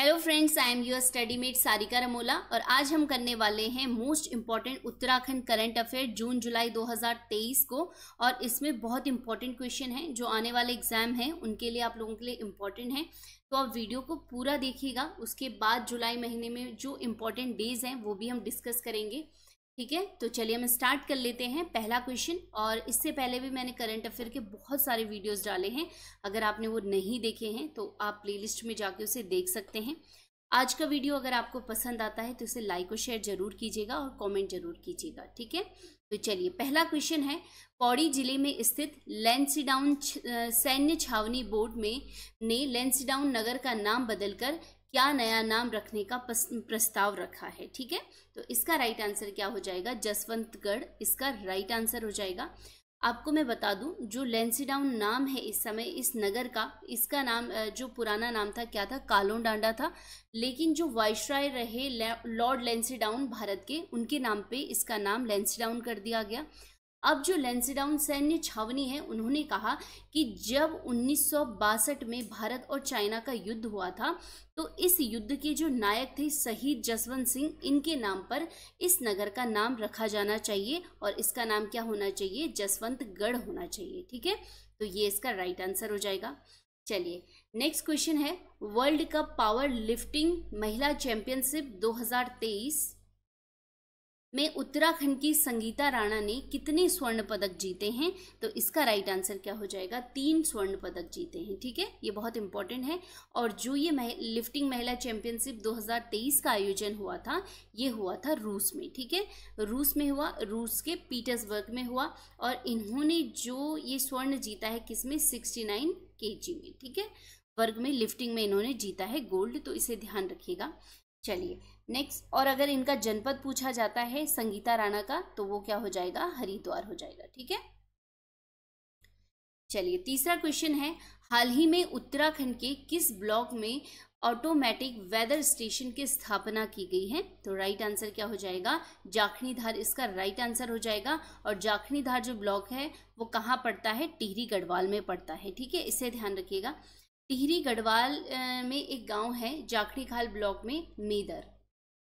hello friends I am your study mate Sarika Ramola और आज हम करने वाले हैं most important Uttarakhand current affair June July 2023 को और इसमें बहुत इंपॉर्टेंट क्वेश्चन हैं जो आने वाले एग्जाम हैं उनके लिए आप लोगों के लिए इम्पॉर्टेंट हैं तो आप वीडियो को पूरा देखिएगा उसके बाद जुलाई महीने में जो इम्पॉर्टेंट डेज हैं वो भी हम डिस्कस करेंगे ठीक है तो चलिए हम स्टार्ट कर लेते हैं पहला क्वेश्चन और इससे पहले भी मैंने करंट अफेयर के बहुत सारे वीडियोस डाले हैं अगर आपने वो नहीं देखे हैं तो आप प्लेलिस्ट में जाके उसे देख सकते हैं आज का वीडियो अगर आपको पसंद आता है तो इसे लाइक और शेयर जरूर कीजिएगा और कमेंट जरूर कीजिएगा ठीक है तो चलिए पहला क्वेश्चन है पौड़ी जिले में स्थित लेंसीडाउन सैन्य छावनी बोर्ड में ने लेंसीडाउन नगर का नाम बदलकर क्या नया नाम रखने का प्रस्ताव रखा है ठीक है तो इसका राइट आंसर क्या हो जाएगा जसवंतगढ़ इसका राइट आंसर हो जाएगा आपको मैं बता दूं जो लेंसीडाउन नाम है इस समय इस नगर का इसका नाम जो पुराना नाम था क्या था कालों डांडा था लेकिन जो वाइसराय रहे लॉर्ड लेंसीडाउन भारत के उनके नाम पे इसका नाम लेंसीडाउन कर दिया गया अब जो लेंसीडाउन सैन्य छावनी है उन्होंने कहा कि जब उन्नीस में भारत और चाइना का युद्ध हुआ था तो इस युद्ध के जो नायक थे शहीद जसवंत सिंह इनके नाम पर इस नगर का नाम रखा जाना चाहिए और इसका नाम क्या होना चाहिए जसवंतगढ़ होना चाहिए ठीक है तो ये इसका राइट आंसर हो जाएगा चलिए नेक्स्ट क्वेश्चन है वर्ल्ड कप पावर लिफ्टिंग महिला चैंपियनशिप दो में उत्तराखंड की संगीता राणा ने कितने स्वर्ण पदक जीते हैं तो इसका राइट आंसर क्या हो जाएगा तीन स्वर्ण पदक जीते हैं ठीक है ये बहुत इंपॉर्टेंट है और जो ये मह, लिफ्टिंग महिला चैंपियनशिप 2023 का आयोजन हुआ था ये हुआ था रूस में ठीक है रूस में हुआ रूस के पीटर्सबर्ग में हुआ और इन्होंने जो ये स्वर्ण जीता है किसमें सिक्सटी नाइन में ठीक है वर्ग में लिफ्टिंग में इन्होंने जीता है गोल्ड तो इसे ध्यान रखिएगा चलिए नेक्स्ट और अगर इनका जनपद पूछा जाता है संगीता राणा का तो वो क्या हो जाएगा हरिद्वार हो जाएगा ठीक है चलिए तीसरा क्वेश्चन है हाल ही में उत्तराखंड के किस ब्लॉक में ऑटोमेटिक वेदर स्टेशन की स्थापना की गई है तो राइट आंसर क्या हो जाएगा जाखनी धार इसका राइट आंसर हो जाएगा और जाखनी धार जो ब्लॉक है वो कहाँ पड़ता है टिहरी गढ़वाल में पड़ता है ठीक है इसे ध्यान रखिएगा टिहरी गढ़वाल में एक गांव है जाखड़ी खाल ब्लॉक में मेदर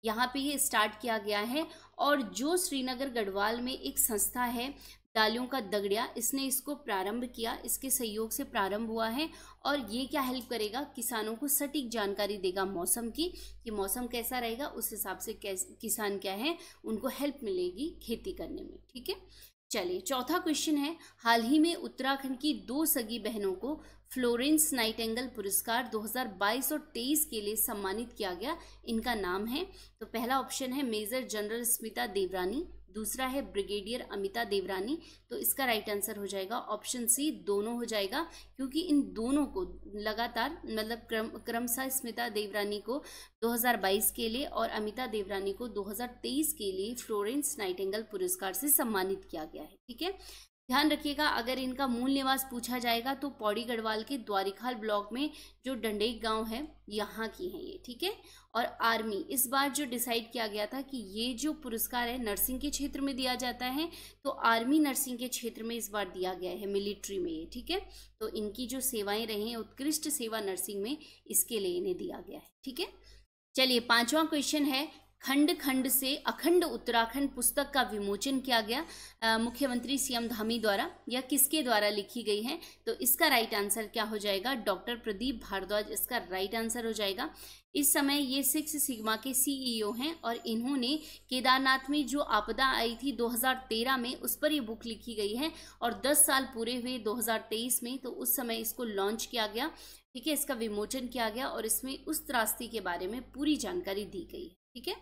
यहाँ पे ये स्टार्ट किया गया है और जो श्रीनगर गढ़वाल में एक संस्था है डालियों का दगड़िया इसने इसको प्रारंभ किया इसके सहयोग से प्रारंभ हुआ है और ये क्या हेल्प करेगा किसानों को सटीक जानकारी देगा मौसम की कि मौसम कैसा रहेगा उस हिसाब से किसान क्या है उनको हेल्प मिलेगी खेती करने में ठीक है चलिए चौथा क्वेश्चन है हाल ही में उत्तराखंड की दो सगी बहनों को फ्लोरेंस नाइट पुरस्कार 2022 और 23 के लिए सम्मानित किया गया इनका नाम है तो पहला ऑप्शन है मेजर जनरल स्मिता देवरानी दूसरा है ब्रिगेडियर अमिता देवरानी तो इसका राइट आंसर हो जाएगा ऑप्शन सी दोनों हो जाएगा क्योंकि इन दोनों को लगातार मतलब क्रम क्रमशः स्मिता देवरानी को 2022 के लिए और अमिता देवरानी को 2023 के लिए फ्लोरेंस नाइटेंगल पुरस्कार से सम्मानित किया गया है ठीक है ध्यान रखिएगा अगर इनका मूल निवास पूछा जाएगा तो पौड़ी गढ़वाल के द्वारिखाल ब्लॉक में जो डंडेक गांव है यहाँ की है ये ठीक है और आर्मी इस बार जो डिसाइड किया गया था कि ये जो पुरस्कार है नर्सिंग के क्षेत्र में दिया जाता है तो आर्मी नर्सिंग के क्षेत्र में इस बार दिया गया है मिलिट्री में ये ठीक है तो इनकी जो सेवाएं रही हैं उत्कृष्ट सेवा नर्सिंग में इसके लिए इन्हें दिया गया है ठीक है चलिए पांचवा क्वेश्चन है खंड खंड से अखंड उत्तराखंड पुस्तक का विमोचन किया गया मुख्यमंत्री सीएम धामी द्वारा या किसके द्वारा लिखी गई है तो इसका राइट आंसर क्या हो जाएगा डॉक्टर प्रदीप भारद्वाज इसका राइट आंसर हो जाएगा इस समय ये सिक्स सिग्मा के सीईओ e हैं और इन्होंने केदारनाथ में जो आपदा आई थी 2013 में उस पर ये बुक लिखी गई है और 10 साल पूरे हुए 2023 में तो उस समय इसको लॉन्च किया गया ठीक है इसका विमोचन किया गया और इसमें उस त्रास्ती के बारे में पूरी जानकारी दी गई ठीक है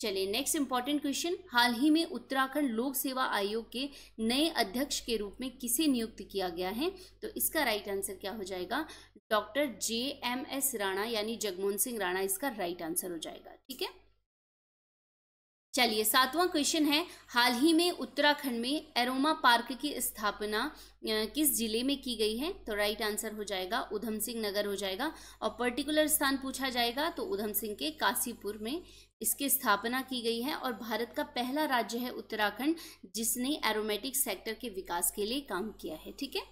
चलिए नेक्स्ट इंपॉर्टेंट क्वेश्चन हाल ही में उत्तराखंड लोक सेवा आयोग के नए अध्यक्ष के रूप में किसे नियुक्त किया गया है तो इसका राइट आंसर क्या हो जाएगा doctor J M S Rana यानी जगमोहन सिंह राणा इसका राइट आंसर हो जाएगा ठीक है चलिए सातवां क्वेश्चन है हाल ही में उत्तराखंड में एरोमा पार्क की स्थापना किस जिले में की गई है तो राइट आंसर हो जाएगा उधम सिंह नगर हो जाएगा और पर्टिकुलर स्थान पूछा जाएगा तो उधम सिंह के काशीपुर में इसकी स्थापना की गई है और भारत का पहला राज्य है उत्तराखंड जिसने एरोमेटिक सेक्टर के विकास के लिए काम किया है ठीक है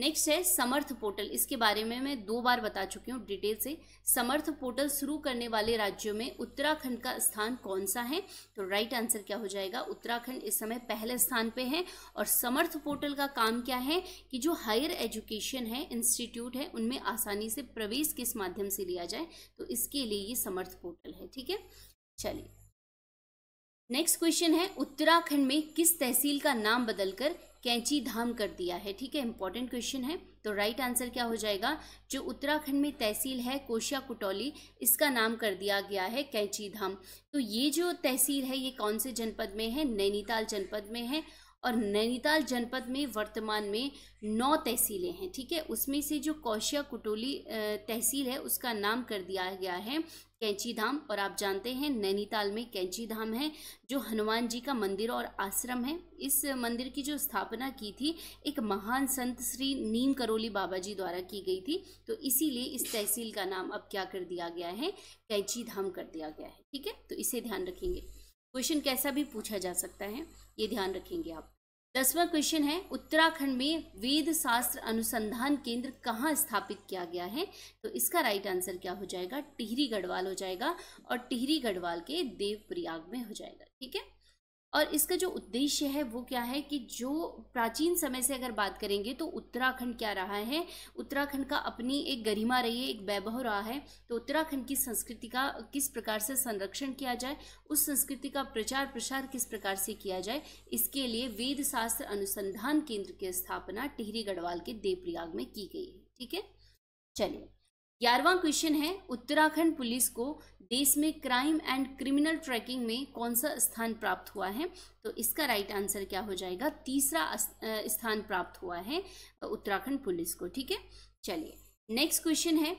नेक्स्ट है समर्थ पोर्टल इसके बारे में मैं दो बार बता चुकी हूँ डिटेल से समर्थ पोर्टल शुरू करने वाले राज्यों में उत्तराखंड का स्थान कौन सा है तो राइट आंसर क्या हो जाएगा उत्तराखंड इस समय पहले स्थान पे है और समर्थ पोर्टल का काम क्या है कि जो हायर एजुकेशन है इंस्टीट्यूट है उनमें आसानी से प्रवेश किस माध्यम से लिया जाए तो इसके लिए ये समर्थ पोर्टल है ठीक है चलिए नेक्स्ट क्वेश्चन है उत्तराखंड में किस तहसील का नाम बदलकर कैंची धाम कर दिया है ठीक है इंपॉर्टेंट क्वेश्चन है तो राइट right आंसर क्या हो जाएगा जो उत्तराखंड में तहसील है कोशिया कुटौली इसका नाम कर दिया गया है कैंची धाम तो ये जो तहसील है ये कौन से जनपद में है नैनीताल जनपद में है और नैनीताल जनपद में वर्तमान में नौ तहसीलें हैं ठीक है उसमें से जो कौशिया कुटोली तहसील है उसका नाम कर दिया गया है कैंची धाम और आप जानते हैं नैनीताल में कैंची धाम है जो हनुमान जी का मंदिर और आश्रम है इस मंदिर की जो स्थापना की थी एक महान संत श्री नीम करोली बाबा जी द्वारा की गई थी तो इसीलिए इस तहसील का नाम अब क्या कर दिया गया है कैंची धाम कर दिया गया है ठीक है तो इसे ध्यान रखेंगे क्वेश्चन कैसा भी पूछा जा सकता है ये ध्यान रखेंगे आप दसवां क्वेश्चन है उत्तराखंड में वेद शास्त्र अनुसंधान केंद्र कहाँ स्थापित किया गया है तो इसका राइट आंसर क्या हो जाएगा टिहरी गढ़वाल हो जाएगा और टिहरी गढ़वाल के देवप्रयाग में हो जाएगा ठीक है और इसका जो उद्देश्य है वो क्या है कि जो प्राचीन समय से अगर बात करेंगे तो उत्तराखंड क्या रहा है उत्तराखंड का अपनी एक गरिमा रही है एक वैभव रहा है तो उत्तराखंड की संस्कृति का किस प्रकार से संरक्षण किया जाए उस संस्कृति का प्रचार प्रसार किस प्रकार से किया जाए इसके लिए वेद शास्त्र अनुसंधान केंद्र की स्थापना टिहरी गढ़वाल के देवप्रयाग में की गई है ठीक है चलिए ग्यारहवा क्वेश्चन है उत्तराखंड पुलिस को देश में क्राइम एंड क्रिमिनल ट्रैकिंग में कौन सा स्थान प्राप्त हुआ है तो इसका राइट आंसर क्या हो जाएगा तीसरा स्थान प्राप्त हुआ है उत्तराखंड पुलिस को ठीक है चलिए नेक्स्ट क्वेश्चन है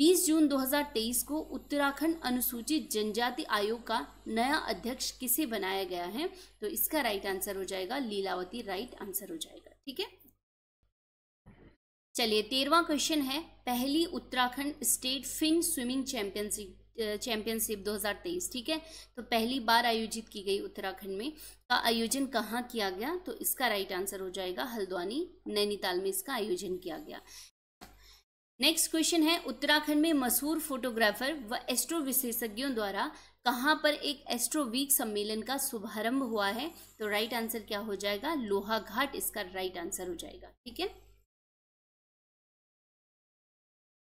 20 जून 2023 को उत्तराखंड अनुसूचित जनजाति आयोग का नया अध्यक्ष किसे बनाया गया है तो इसका राइट आंसर हो जाएगा लीलावती राइट आंसर हो जाएगा ठीक है चलिए तेरवा क्वेश्चन है पहली Uttarakhand state fin swimming championship championship 2023 ठीक है तो पहली बार आयोजित की गई उत्तराखंड में का आयोजन कहाँ किया गया तो इसका राइट आंसर हो जाएगा हल्द्वानी नैनीताल में इसका आयोजन किया गया नेक्स्ट क्वेश्चन है उत्तराखंड में मशहूर फोटोग्राफर व एस्ट्रो विशेषज्ञों द्वारा कहाँ पर एक एस्ट्रो वीक सम्मेलन का शुभारंभ हुआ है तो राइट आंसर क्या हो जाएगा लोहाघाट इसका राइट आंसर हो जाएगा ठीक है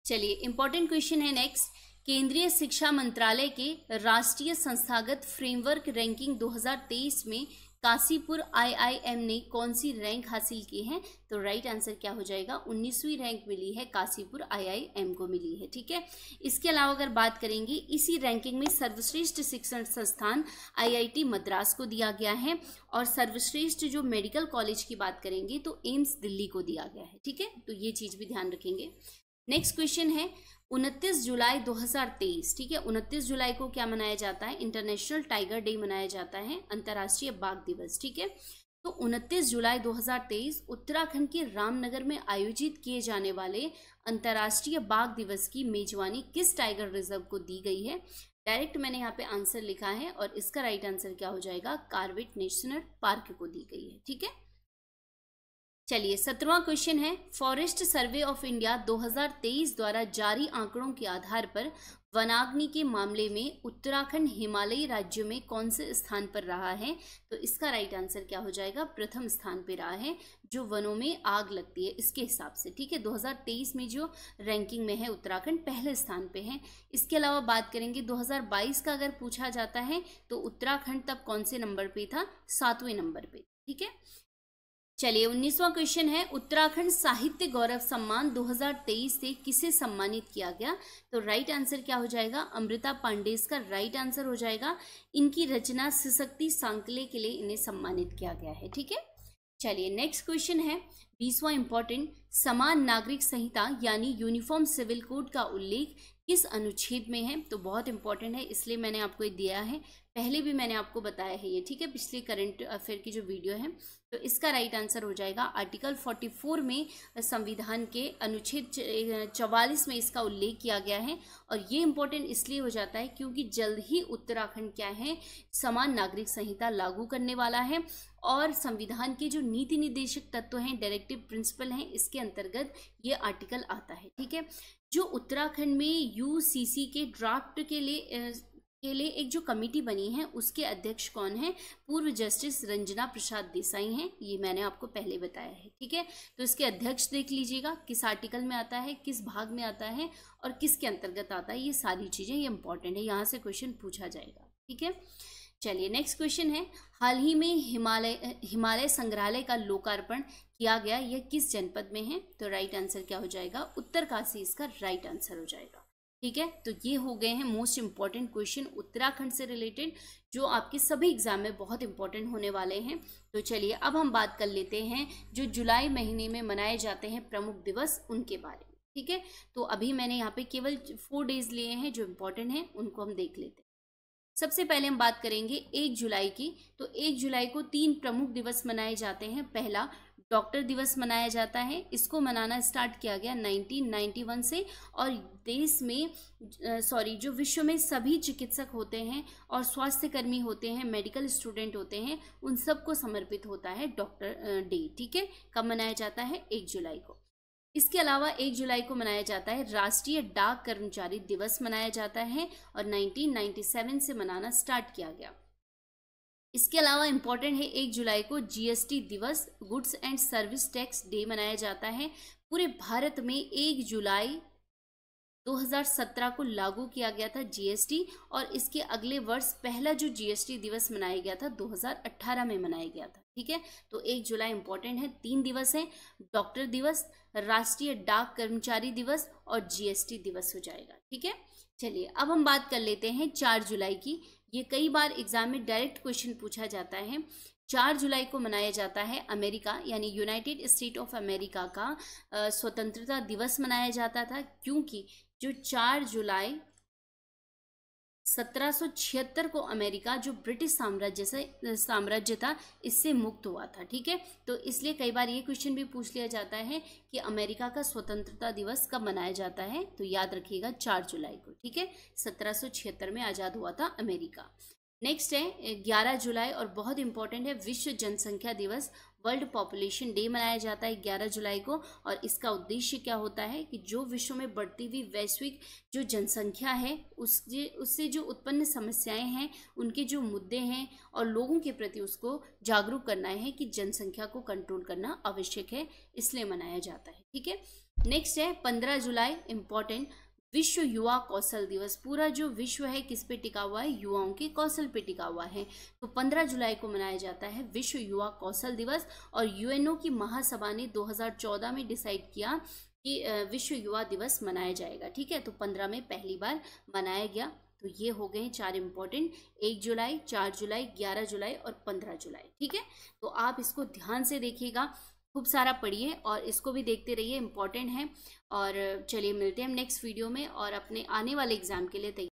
चलिए इंपॉर्टेंट क्वेश्चन है नेक्स्ट केंद्रीय शिक्षा मंत्रालय के राष्ट्रीय संस्थागत फ्रेमवर्क रैंकिंग 2023 में काशीपुर आईआईएम ने कौन सी रैंक हासिल की है तो राइट आंसर क्या हो जाएगा उन्नीसवीं रैंक मिली है काशीपुर आईआईएम को मिली है ठीक है इसके अलावा अगर बात करेंगे इसी रैंकिंग में सर्वश्रेष्ठ शिक्षण संस्थान आईआईटी मद्रास को दिया गया है और सर्वश्रेष्ठ जो मेडिकल कॉलेज की बात करेंगे तो एम्स दिल्ली को दिया गया है ठीक है तो ये चीज़ भी ध्यान रखेंगे नेक्स्ट क्वेश्चन है 29 जुलाई 2023 ठीक है 29 जुलाई को क्या मनाया जाता है इंटरनेशनल टाइगर डे मनाया जाता है अंतर्राष्ट्रीय बाघ दिवस ठीक है तो 29 जुलाई 2023 उत्तराखंड के रामनगर में आयोजित किए जाने वाले अंतर्राष्ट्रीय बाघ दिवस की मेजबानी किस टाइगर रिजर्व को दी गई है डायरेक्ट मैंने यहाँ पे आंसर लिखा है और इसका राइट आंसर क्या हो जाएगा कार्विट नेशनल पार्क को दी गई है ठीक है चलिए सत्रवा क्वेश्चन है फॉरेस्ट सर्वे ऑफ इंडिया 2023 द्वारा जारी आंकड़ों के आधार पर वनाग्नि के मामले में उत्तराखंड हिमालयी राज्यों में कौन से स्थान पर रहा है तो इसका राइट आंसर क्या हो जाएगा प्रथम स्थान पर रहा है जो वनों में आग लगती है इसके हिसाब से ठीक है 2023 में जो रैंकिंग में है उत्तराखंड पहले स्थान पे है इसके अलावा बात करेंगे 2022 का अगर पूछा जाता है तो उत्तराखंड तब कौन से नंबर पर था सातवें नंबर पर चलिए उन्नीसवा क्वेश्चन है उत्तराखंड साहित्य गौरव सम्मान 2023 से किसे सम्मानित किया गया तो राइट आंसर क्या हो जाएगा अमृता पांडे का राइट आंसर हो जाएगा इनकी रचना सशक्ति सांकले के लिए इन्हें सम्मानित किया गया है ठीक है चलिए नेक्स्ट क्वेश्चन है बीसवा इंपॉर्टेंट समान नागरिक संहिता यानी यूनिफॉर्म सिविल कोड का उल्लेख किस अनुच्छेद में है तो बहुत इंपॉर्टेंट है इसलिए मैंने आपको ये दिया है पहले भी मैंने आपको बताया है ये ठीक है पिछले करंट अफेयर की जो वीडियो है तो इसका राइट आंसर हो जाएगा आर्टिकल 44 में संविधान के अनुच्छेद 44 में इसका उल्लेख किया गया है और ये इम्पोर्टेंट इसलिए हो जाता है क्योंकि जल्द ही उत्तराखंड क्या है समान नागरिक संहिता लागू करने वाला है और संविधान के जो नीति निर्देशक तत्व हैं डायरेक्टिव प्रिंसिपल हैं इसके अंतर्गत ये आर्टिकल आता है ठीक है जो उत्तराखंड में यू के ड्राफ्ट के लिए के लिए एक जो कमेटी बनी है उसके अध्यक्ष कौन है पूर्व जस्टिस रंजना प्रसाद देसाई हैं ये मैंने आपको पहले बताया है ठीक है तो इसके अध्यक्ष देख लीजिएगा किस आर्टिकल में आता है किस भाग में आता है और किसके अंतर्गत आता है ये सारी चीज़ें ये इंपॉर्टेंट है यहाँ से क्वेश्चन पूछा जाएगा ठीक है चलिए नेक्स्ट क्वेश्चन है हाल ही में हिमालय हिमालय संग्रहालय का लोकार्पण किया गया यह किस जनपद में है तो राइट आंसर क्या हो जाएगा उत्तरकाशी इसका राइट आंसर हो जाएगा ठीक है तो ये हो गए हैं मोस्ट इम्पॉर्टेंट क्वेश्चन उत्तराखंड से रिलेटेड जो आपके सभी एग्जाम में बहुत इंपॉर्टेंट होने वाले हैं तो चलिए अब हम बात कर लेते हैं जो जुलाई महीने में मनाए जाते हैं प्रमुख दिवस उनके बारे में ठीक है तो अभी मैंने यहाँ पे केवल फोर डेज लिए हैं जो इम्पोर्टेंट हैं उनको हम देख लेते हैं सबसे पहले हम बात करेंगे एक जुलाई की तो एक जुलाई को तीन प्रमुख दिवस मनाए जाते हैं पहला डॉक्टर दिवस मनाया जाता है इसको मनाना स्टार्ट किया गया 1991 से और देश में सॉरी जो विश्व में सभी चिकित्सक होते हैं और स्वास्थ्यकर्मी होते हैं मेडिकल स्टूडेंट होते हैं उन सबको समर्पित होता है डॉक्टर डे ठीक है कब मनाया जाता है एक जुलाई को इसके अलावा 1 जुलाई को मनाया जाता है राष्ट्रीय डाक कर्मचारी दिवस मनाया जाता है और 1997 से मनाना स्टार्ट किया गया इसके अलावा इम्पॉर्टेंट है एक जुलाई को जीएसटी दिवस goods and service tax day मनाया जाता है पूरे भारत में एक जुलाई 2017 को लागू किया गया था जीएसटी और इसके अगले वर्ष पहला जो जीएसटी दिवस मनाया गया था 2018 में मनाया गया था ठीक है तो एक जुलाई इंपॉर्टेंट है तीन दिवस है डॉक्टर दिवस राष्ट्रीय डाक कर्मचारी दिवस और जीएसटी दिवस हो जाएगा ठीक है चलिए अब हम बात कर लेते हैं चार जुलाई की ये कई बार एग्जाम में डायरेक्ट क्वेश्चन पूछा जाता है चार जुलाई को मनाया जाता है अमेरिका यानी यूनाइटेड स्टेट ऑफ अमेरिका का स्वतंत्रता दिवस मनाया जाता था क्योंकि जो 4 जुलाई 1776 को अमेरिका जो ब्रिटिश साम्राज्य से साम्राज्य था इससे मुक्त हुआ था ठीक है तो इसलिए कई बार ये क्वेश्चन भी पूछ लिया जाता है कि अमेरिका का स्वतंत्रता दिवस कब मनाया जाता है तो याद रखिएगा 4 जुलाई को ठीक है 1776 में आज़ाद हुआ था अमेरिका नेक्स्ट है 11 जुलाई और बहुत इंपॉर्टेंट है विश्व जनसंख्या दिवस वर्ल्ड पॉपुलेशन डे मनाया जाता है 11 जुलाई को और इसका उद्देश्य क्या होता है कि जो विश्व में बढ़ती हुई वैश्विक जो जनसंख्या है उसके उससे जो उत्पन्न समस्याएं हैं उनके जो मुद्दे हैं और लोगों के प्रति उसको जागरूक करना है कि जनसंख्या को कंट्रोल करना आवश्यक है इसलिए मनाया जाता है ठीक है नेक्स्ट है पंद्रह जुलाई इम्पॉर्टेंट विश्व युवा कौशल दिवस पूरा जो विश्व है किस पे टिका हुआ है युवाओं के कौशल पे टिका हुआ है तो 15 जुलाई को मनाया जाता है विश्व युवा कौशल दिवस और यूएनओ की महासभा ने 2014 में डिसाइड किया कि विश्व युवा दिवस मनाया जाएगा ठीक है तो पंद्रह में पहली बार मनाया गया तो ये हो गए चार इंपॉर्टेंट एक जुलाई चार जुलाई ग्यारह जुलाई और पंद्रह जुलाई ठीक है तो आप इसको ध्यान से देखिएगा खूब सारा पढ़िए और इसको भी देखते रहिए इम्पॉर्टेंट है और चलिए मिलते हैं हम नेक्स्ट वीडियो में और अपने आने वाले एग्ज़ाम के लिए तैयार